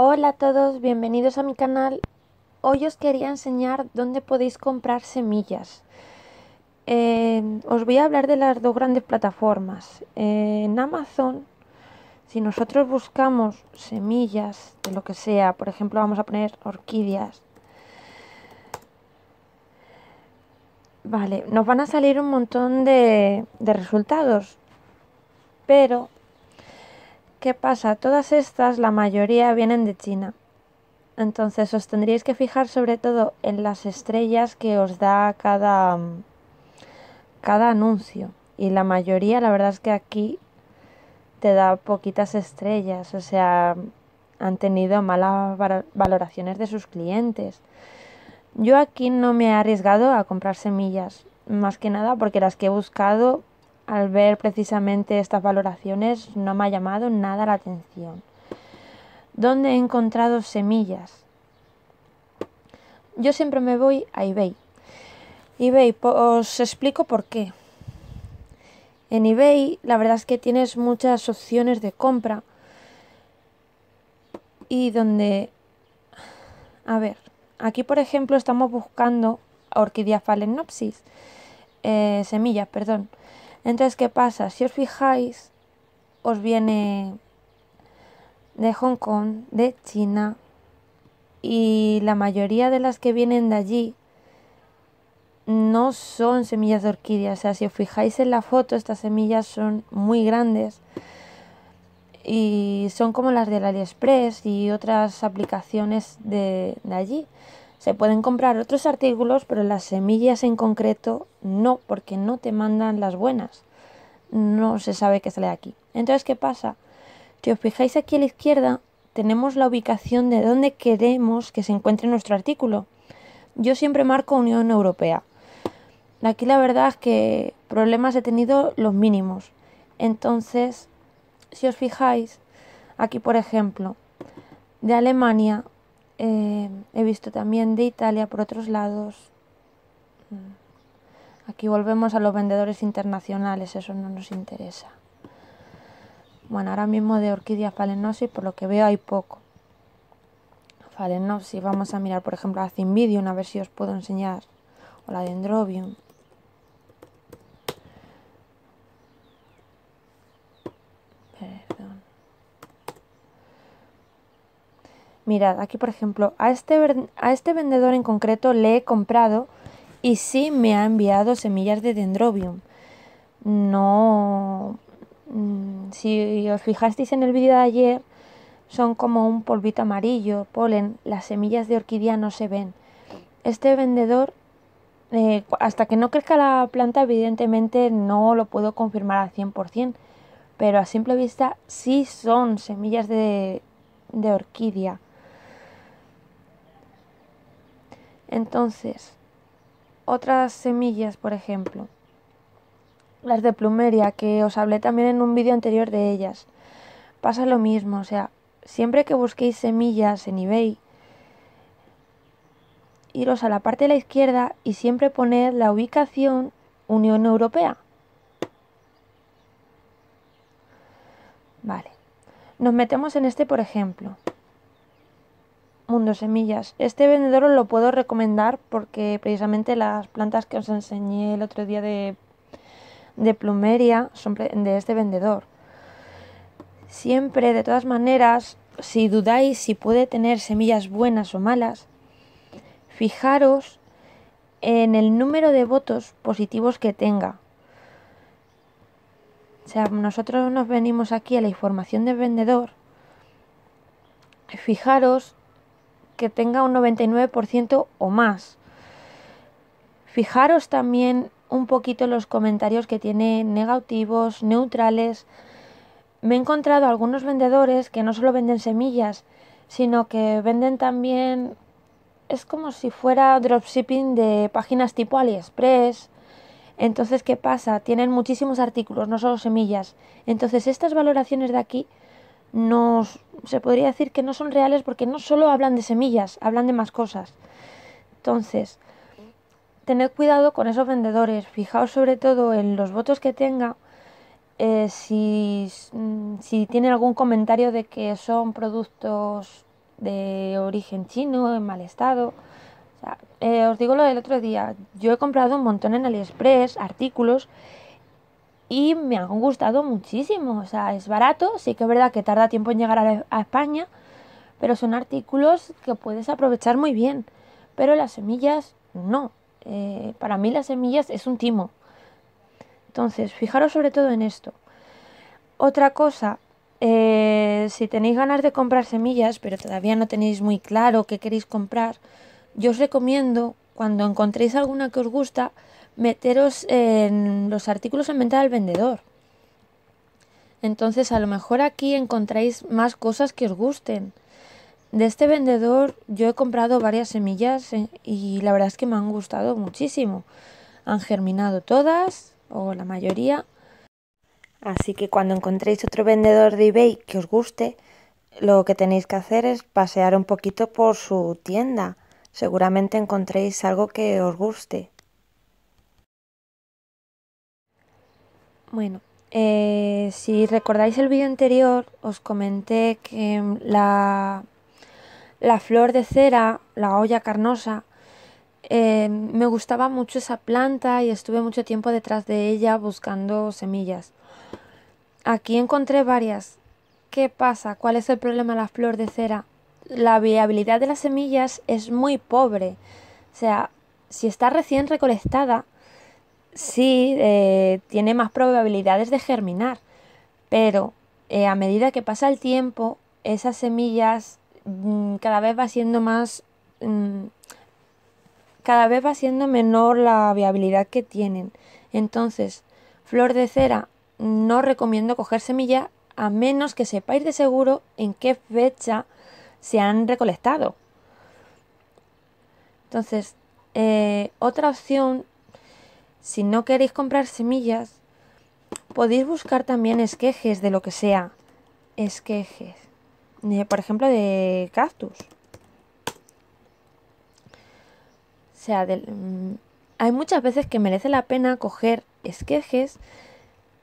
Hola a todos, bienvenidos a mi canal. Hoy os quería enseñar dónde podéis comprar semillas. Eh, os voy a hablar de las dos grandes plataformas. Eh, en Amazon, si nosotros buscamos semillas de lo que sea, por ejemplo vamos a poner orquídeas, Vale, nos van a salir un montón de, de resultados, pero pasa? Todas estas, la mayoría, vienen de China. Entonces os tendríais que fijar sobre todo en las estrellas que os da cada, mm, cada anuncio. Y la mayoría, la verdad es que aquí te da poquitas estrellas. O sea, han tenido malas valoraciones de sus clientes. Yo aquí no me he arriesgado a comprar semillas. Más que nada porque las que he buscado al ver precisamente estas valoraciones no me ha llamado nada la atención. ¿Dónde he encontrado semillas? Yo siempre me voy a eBay. eBay, os explico por qué. En eBay la verdad es que tienes muchas opciones de compra y donde... A ver, aquí por ejemplo estamos buscando orquídea phalaenopsis, eh, semillas, perdón. Entonces, ¿qué pasa? Si os fijáis, os viene de Hong Kong, de China, y la mayoría de las que vienen de allí no son semillas de orquídeas O sea, si os fijáis en la foto, estas semillas son muy grandes y son como las del AliExpress y otras aplicaciones de, de allí. Se pueden comprar otros artículos, pero las semillas en concreto no, porque no te mandan las buenas. No se sabe qué sale aquí. Entonces, ¿qué pasa? Si os fijáis aquí a la izquierda, tenemos la ubicación de dónde queremos que se encuentre nuestro artículo. Yo siempre marco Unión Europea. Aquí la verdad es que problemas he tenido los mínimos. Entonces, si os fijáis, aquí por ejemplo, de Alemania eh, he visto también de Italia, por otros lados. Mm. Aquí volvemos a los vendedores internacionales, eso no nos interesa. Bueno, ahora mismo de orquídea phalaenopsis por lo que veo, hay poco. Phalaenopsis, vamos a mirar, por ejemplo, la Cymbidium, a ver si os puedo enseñar, o la Dendrobium. Mirad, aquí por ejemplo, a este, a este vendedor en concreto le he comprado y sí me ha enviado semillas de dendrobium. No... Mm, si os fijasteis en el vídeo de ayer, son como un polvito amarillo, polen, las semillas de orquídea no se ven. Este vendedor, eh, hasta que no crezca la planta, evidentemente no lo puedo confirmar al 100%, pero a simple vista sí son semillas de orquídea. Entonces, otras semillas, por ejemplo, las de plumeria, que os hablé también en un vídeo anterior de ellas, pasa lo mismo, o sea, siempre que busquéis semillas en eBay, iros a la parte de la izquierda y siempre poned la ubicación Unión Europea. Vale. Nos metemos en este, por ejemplo. Mundo Semillas. Este vendedor os lo puedo recomendar porque precisamente las plantas que os enseñé el otro día de, de plumeria son de este vendedor. Siempre, de todas maneras, si dudáis si puede tener semillas buenas o malas, fijaros en el número de votos positivos que tenga. O sea, nosotros nos venimos aquí a la información del vendedor. Fijaros que tenga un 99% o más. Fijaros también un poquito los comentarios que tiene negativos, neutrales. Me he encontrado algunos vendedores que no solo venden semillas, sino que venden también es como si fuera dropshipping de páginas tipo AliExpress. Entonces, ¿qué pasa? Tienen muchísimos artículos, no solo semillas. Entonces, estas valoraciones de aquí no se podría decir que no son reales porque no solo hablan de semillas, hablan de más cosas. Entonces, tened cuidado con esos vendedores, fijaos sobre todo en los votos que tenga, eh, si, mm, si tienen algún comentario de que son productos de origen chino, en mal estado. Eh, os digo lo del otro día, yo he comprado un montón en AliExpress, artículos, y me han gustado muchísimo. O sea, es barato, sí que es verdad que tarda tiempo en llegar a, España, pero son artículos que puedes aprovechar muy bien. Pero las semillas no. Eh, para mí las semillas es un timo. Entonces, fijaros sobre todo en esto. Otra cosa, eh, si tenéis ganas de comprar semillas, pero todavía no tenéis muy claro qué queréis comprar, yo os recomiendo, cuando encontréis alguna que os gusta, meteros en los artículos en venta del vendedor. Entonces a lo mejor aquí encontráis más cosas que os gusten. De este vendedor yo he comprado varias semillas eh, y la verdad es que me han gustado muchísimo. Han germinado todas o la mayoría. Así que cuando encontréis otro vendedor de eBay que os guste, lo que tenéis que hacer es pasear un poquito por su tienda. Seguramente encontréis algo que os guste. Bueno, eh, si recordáis el vídeo anterior, os comenté que mm, la, la, flor de cera, la olla carnosa, eh, me gustaba mucho esa planta y estuve mucho tiempo detrás de ella buscando semillas. Aquí encontré varias. ¿Qué pasa? ¿Cuál es el problema de la flor de cera? La viabilidad de las semillas es muy pobre. O sea, si está recién recolectada, sí eh, tiene más probabilidades de germinar, pero eh, a medida que pasa el tiempo, esas semillas mm, cada vez va siendo más... Mm, cada vez va siendo menor la viabilidad que tienen. Entonces, flor de cera, no recomiendo coger semilla a menos que sepáis de seguro en qué fecha se han recolectado. Entonces, eh, otra opción si no queréis comprar semillas, podéis buscar también esquejes de lo que sea. Esquejes. Por ejemplo, de cactus. O sea, mm, hay muchas veces que merece la pena coger esquejes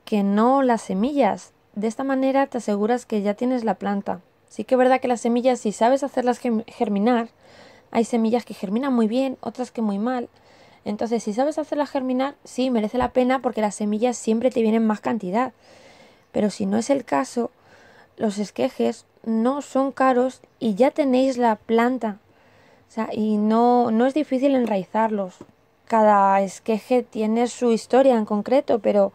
que no las semillas. De esta manera te aseguras que ya tienes la planta. Sí que es verdad que las semillas, si sabes hacerlas germinar, hay semillas que germinan muy bien, otras que muy mal. Entonces, si sabes hacerla germinar, sí, merece la pena porque las semillas siempre te vienen más cantidad. Pero si no es el caso, los esquejes no son caros y ya tenéis la planta. O sea, y no, es difícil enraizarlos. Cada esqueje tiene su historia en concreto, pero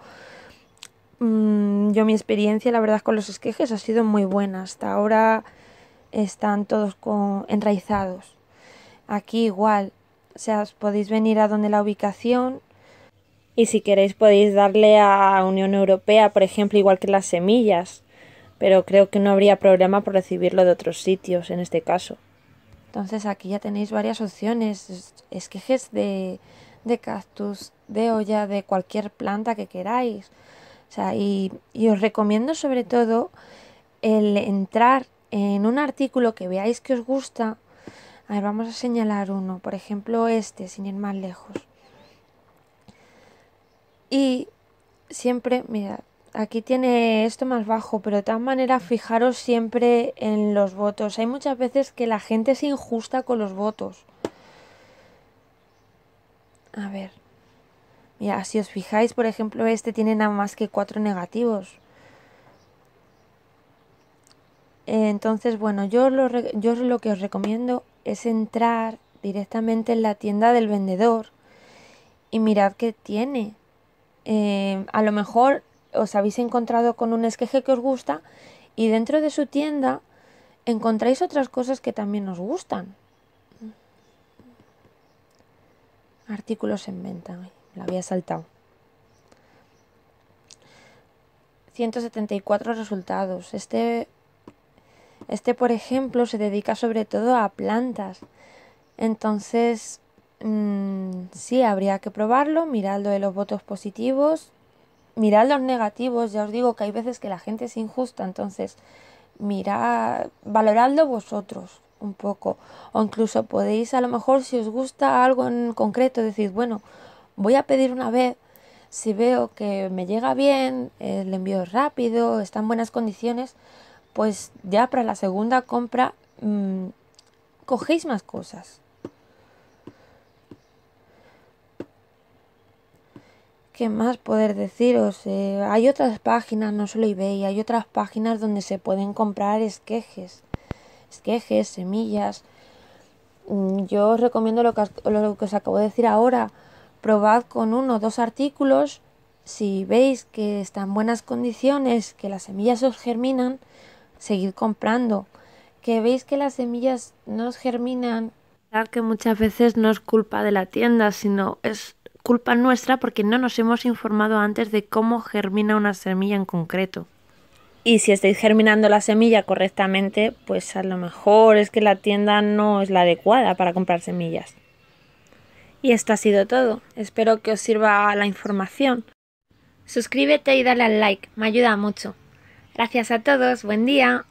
mm, yo mi experiencia, la verdad, con los esquejes ha sido muy buena. Hasta ahora están todos con, enraizados. Aquí igual, o sea, podéis venir a donde la ubicación y si queréis podéis darle a Unión Europea, por ejemplo, igual que las semillas, pero creo que no habría problema por recibirlo de otros sitios en este caso. Entonces aquí ya tenéis varias opciones, esquejes de, de cactus, de olla, de cualquier planta que queráis. O sea, y, y os recomiendo sobre todo el entrar en un artículo que veáis que os gusta, a ver, vamos a señalar uno, por ejemplo este, sin ir más lejos. Y siempre, mira, aquí tiene esto más bajo, pero de todas maneras fijaros siempre en los votos. Hay muchas veces que la gente es injusta con los votos. A ver. Mira, si os fijáis, por ejemplo, este tiene nada más que cuatro negativos. Eh, entonces, bueno, yo lo, yo lo que os recomiendo es entrar directamente en la tienda del vendedor y mirad qué tiene. Eh, a lo mejor os habéis encontrado con un esqueje que os gusta y dentro de su tienda encontráis otras cosas que también os gustan. Artículos en venta, la había saltado. 174 resultados. Este este, por ejemplo, se dedica sobre todo a plantas. Entonces, mmm, sí, habría que probarlo, mirad lo de los votos positivos, mirad los negativos, ya os digo que hay veces que la gente es injusta, entonces mirad, valoradlo vosotros un poco. O incluso podéis, a lo mejor, si os gusta algo en concreto, decir, bueno, voy a pedir una vez, si veo que me llega bien, el eh, envío es rápido, está en buenas condiciones, pues ya para la segunda compra mm, cogéis más cosas. ¿Qué más poder deciros? Eh, hay otras páginas, no solo eBay, hay otras páginas donde se pueden comprar esquejes, esquejes, semillas. Mm, yo os recomiendo lo que, lo que os acabo de decir ahora. Probad con uno o dos artículos. Si veis que están en buenas condiciones, que las semillas os germinan, seguid comprando. Que veis que las semillas no germinan. verdad que muchas veces no es culpa de la tienda, sino es culpa nuestra porque no nos hemos informado antes de cómo germina una semilla en concreto. Y si estáis germinando la semilla correctamente, pues a lo mejor es que la tienda no es la adecuada para comprar semillas. Y esto ha sido todo. Espero que os sirva la información. Suscríbete y dale al like, me ayuda mucho. Gracias a todos, buen día.